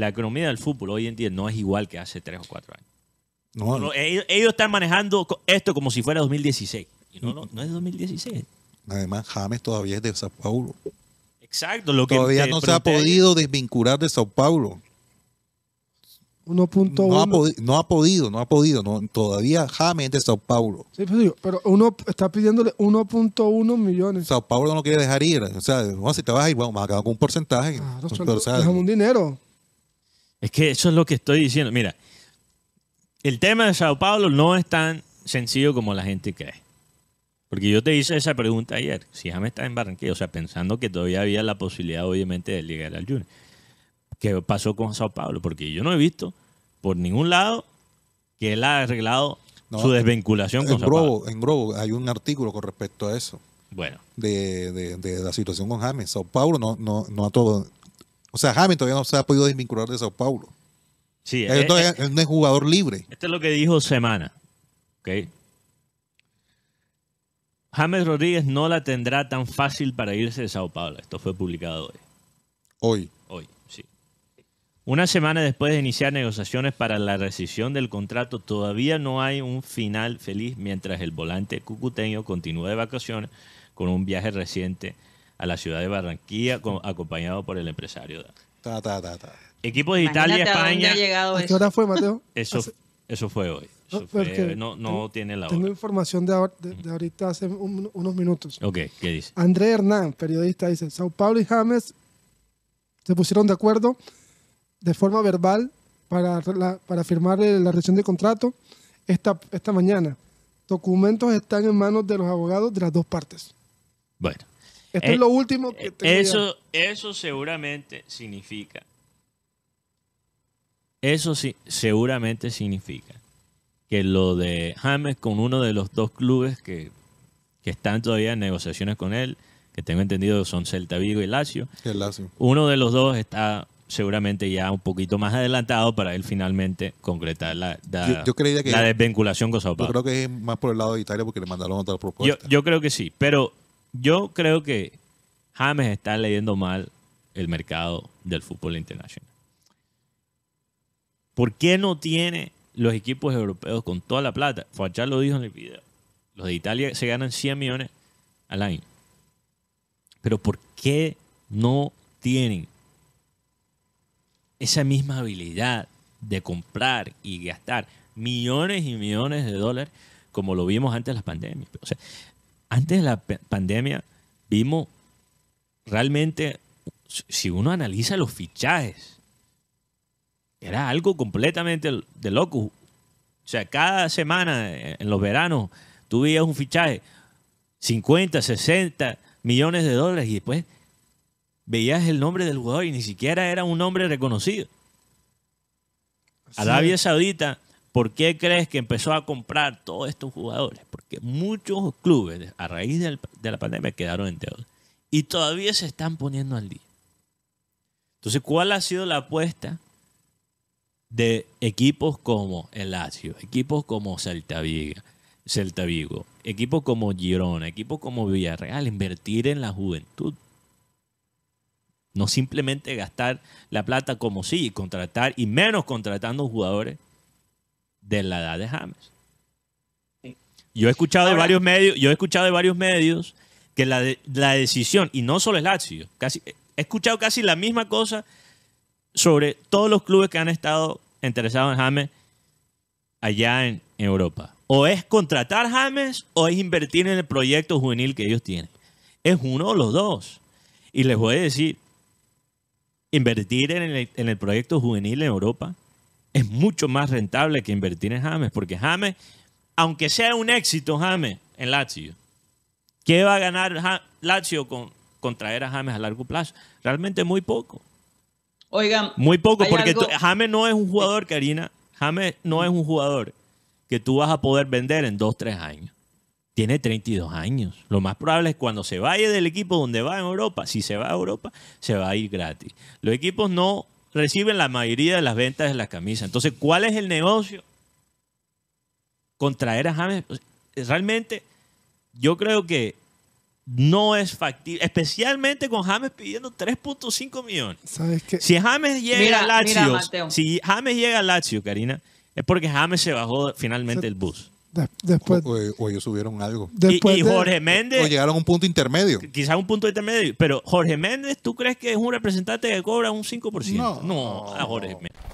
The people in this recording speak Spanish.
la economía del fútbol hoy en día no es igual que hace tres o cuatro años. ellos, están manejando esto como si fuera 2016. Y no, no, es 2016. Además, James todavía es de Sao Paulo. Exacto, lo que todavía no se ha podido desvincular de Sao Paulo. 1.1 no, ha podido, no ha podido, todavía James es de Sao Paulo. Sí, pero, uno está pidiéndole 1.1 millones. Sao Paulo no quiere dejar ir, o sea, si te vas a ir, a acabar con un porcentaje. Claro, un dinero. Es que eso es lo que estoy diciendo. Mira, el tema de Sao Paulo no es tan sencillo como la gente cree. Porque yo te hice esa pregunta ayer. Si James está en Barranquilla, o sea, pensando que todavía había la posibilidad, obviamente, de llegar al Junior. ¿Qué pasó con Sao Paulo? Porque yo no he visto por ningún lado que él ha arreglado su desvinculación con Sao Paulo. En Grobo hay un artículo con respecto a eso. Bueno. De, la situación con James. Sao Paulo no, no, no ha todo, o sea, James todavía no se ha podido desvincular de Sao Paulo. Sí, eh, eh, es, es, jugador libre. Esto es lo que dijo Semana. Okay. James Rodríguez no la tendrá tan fácil para irse de Sao Paulo. Esto fue publicado hoy. Hoy. Hoy, sí. Una semana después de iniciar negociaciones para la rescisión del contrato, todavía no hay un final feliz mientras el volante cucuteño continúa de vacaciones con un viaje reciente a la ciudad de Barranquilla, acompañado por el empresario. Equipo de Italia, España. qué hora fue, Mateo? Eso, eso fue hoy. no, no tiene la hora. Tengo información de, ahorita hace unos minutos. Ok, ¿qué dice? André Hernán, periodista, dice: Sao Paulo y James se pusieron de acuerdo de forma verbal para, para firmar eh, la reacción de contrato esta, esta mañana. Documentos están en manos de los abogados de las dos partes. Bueno, esto es eh, lo último que eso, eso seguramente significa. Eso sí, seguramente significa que lo de James con uno de los dos clubes que, están todavía en negociaciones con él, que tengo entendido son Celta Vigo y Lazio. Uno de los dos está seguramente ya un poquito más adelantado para él finalmente concretar la, la, desvinculación con Sao Yo creo que es más por el lado de Italia porque le mandaron otra propuesta. yo creo que sí, pero yo creo que James está leyendo mal el mercado del fútbol internacional. ¿Por qué no tiene los equipos europeos con toda la plata? Fachar lo dijo en el video. Los de Italia se ganan 100 millones al año. Pero ¿por qué no tienen esa misma habilidad de comprar y gastar millones y millones de dólares como lo vimos antes de las pandemias? O sea, antes de la pandemia vimos realmente, si uno analiza los fichajes, era algo completamente de loco. O sea, cada semana eh, en los veranos tú veías un fichaje, 50, 60 millones de dólares y después veías el nombre del jugador y ni siquiera era un nombre reconocido. Arabia Saudita ¿Por qué crees que empezó a comprar todos estos jugadores? Porque muchos clubes a raíz de la pandemia quedaron en deuda y todavía se están poniendo al día. Entonces, ¿cuál ha sido la apuesta de equipos como el Lazio, equipos como Celta Vigo, Celta Vigo, equipos como Girona, equipos como Villarreal, invertir en la juventud? No simplemente gastar la plata como sí, contratar y menos contratando jugadores de la edad de James. Yo he escuchado de varios medios, yo he escuchado de varios medios que la, decisión, y no solo es Lazio, casi, he escuchado casi la misma cosa sobre todos los clubes que han estado interesados en James allá en, Europa. O es contratar James o es invertir en el proyecto juvenil que ellos tienen. Es uno de los dos. Y les voy a decir, invertir en el, en el proyecto juvenil en Europa es mucho más rentable que invertir en James, porque James, aunque sea un éxito James en Lazio, ¿qué va a ganar Lazio con, traer a James a largo plazo? Realmente muy poco. Oigan, muy poco, porque James no es un jugador, Karina. James no es un jugador que tú vas a poder vender en 2, 3 años. Tiene 32 años. Lo más probable es cuando se vaya del equipo donde va en Europa, si se va a Europa, se va a ir gratis. Los equipos no reciben la mayoría de las ventas de la camisa. Entonces, ¿cuál es el negocio? Contraer a James. Realmente, yo creo que no es factible, especialmente con James pidiendo 3.5 millones. ¿Sabes Si James llega a Lazio, si James llega a Lazio, Karina, es porque James se bajó finalmente el bus después, o, ellos subieron algo. y, Jorge Méndez. O llegaron a un punto intermedio. Quizás un punto intermedio. Pero Jorge Méndez, ¿tú crees que es un representante que cobra un 5%? No, no a Jorge Méndez.